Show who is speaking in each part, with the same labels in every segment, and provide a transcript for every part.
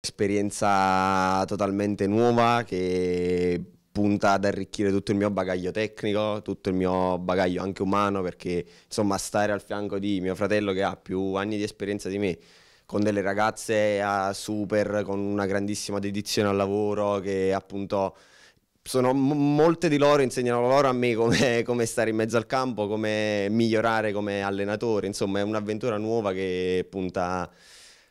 Speaker 1: Esperienza totalmente nuova che punta ad arricchire tutto il mio bagaglio tecnico, tutto il mio bagaglio anche umano, perché insomma stare al fianco di mio fratello che ha più anni di esperienza di me, con delle ragazze super, con una grandissima dedizione al lavoro, che appunto sono, molte di loro insegnano loro a me come, come, stare in mezzo al campo, come migliorare come allenatore, insomma è un'avventura nuova che punta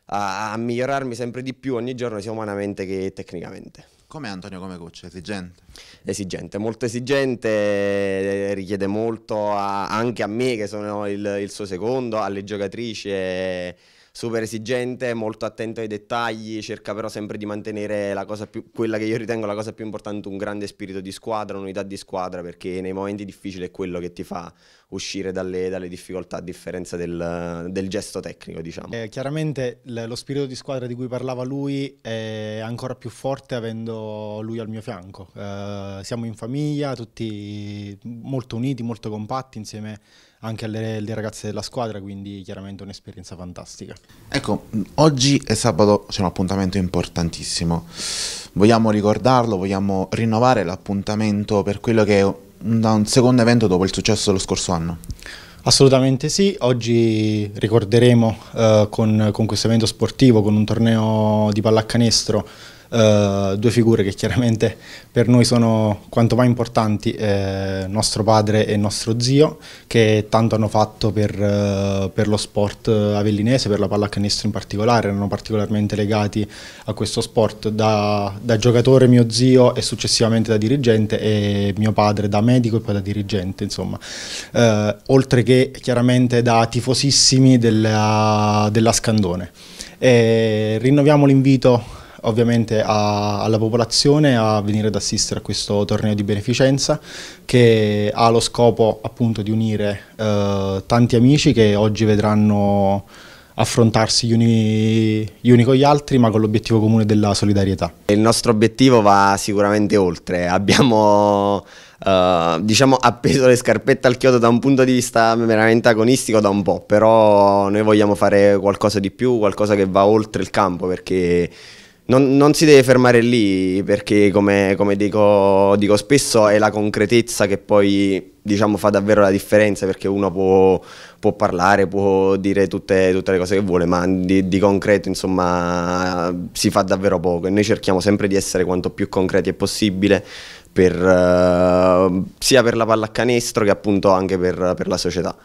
Speaker 1: a, a migliorarmi sempre di più ogni giorno sia umanamente che tecnicamente.
Speaker 2: Come Antonio come coach? Esigente?
Speaker 1: Esigente, molto esigente, eh, richiede molto a, anche a me che sono il, il suo secondo, alle giocatrici. E, super esigente, molto attento ai dettagli, cerca però sempre di mantenere più, quella che io ritengo la cosa più importante, un grande spirito di squadra, un'unità di squadra, perché nei momenti difficili è quello che ti fa uscire dalle, dalle difficoltà, a differenza del, del gesto tecnico, diciamo.
Speaker 3: Eh, chiaramente lo spirito di squadra di cui parlava lui è ancora più forte avendo lui al mio fianco. Eh, siamo in famiglia, tutti molto uniti, molto compatti insieme anche alle, alle, ragazze della squadra, quindi chiaramente un'esperienza fantastica.
Speaker 2: Ecco, oggi e sabato c'è un appuntamento importantissimo. Vogliamo ricordarlo, vogliamo rinnovare l'appuntamento per quello che è un, un secondo evento dopo il successo dello scorso anno. Assolutamente sì,
Speaker 3: oggi ricorderemo eh, con, con questo evento sportivo, con un torneo di pallacanestro eh, due figure che chiaramente per noi sono quanto mai importanti, eh, nostro padre e nostro zio, che tanto hanno fatto per, eh, per lo sport avellinese, per la pallacanestro in particolare, erano particolarmente legati a questo sport. Da, da giocatore mio zio e successivamente da dirigente e mio padre da medico e poi da dirigente, insomma. Eh, oltre che chiaramente da tifosissimi della, della Scandone. E eh, rinnoviamo l'invito ovviamente a, alla popolazione a venire ad assistere a questo torneo di beneficenza che ha lo scopo appunto di unire eh, tanti amici che oggi vedranno affrontarsi gli uni, gli uni, con gli altri ma con l'obiettivo comune della solidarietà.
Speaker 1: Il nostro obiettivo va sicuramente oltre, abbiamo eh, diciamo appeso le scarpette al chiodo da un punto di vista veramente agonistico da un po', però noi vogliamo fare qualcosa di più, qualcosa che va oltre il campo perché non, non, si deve fermare lì perché come, come dico, dico, spesso è la concretezza che poi diciamo, fa davvero la differenza perché uno può, può parlare, può dire tutte, tutte, le cose che vuole ma di, di, concreto insomma si fa davvero poco e noi cerchiamo sempre di essere quanto più concreti è possibile per, eh, sia per la pallacanestro che appunto anche per, per la società.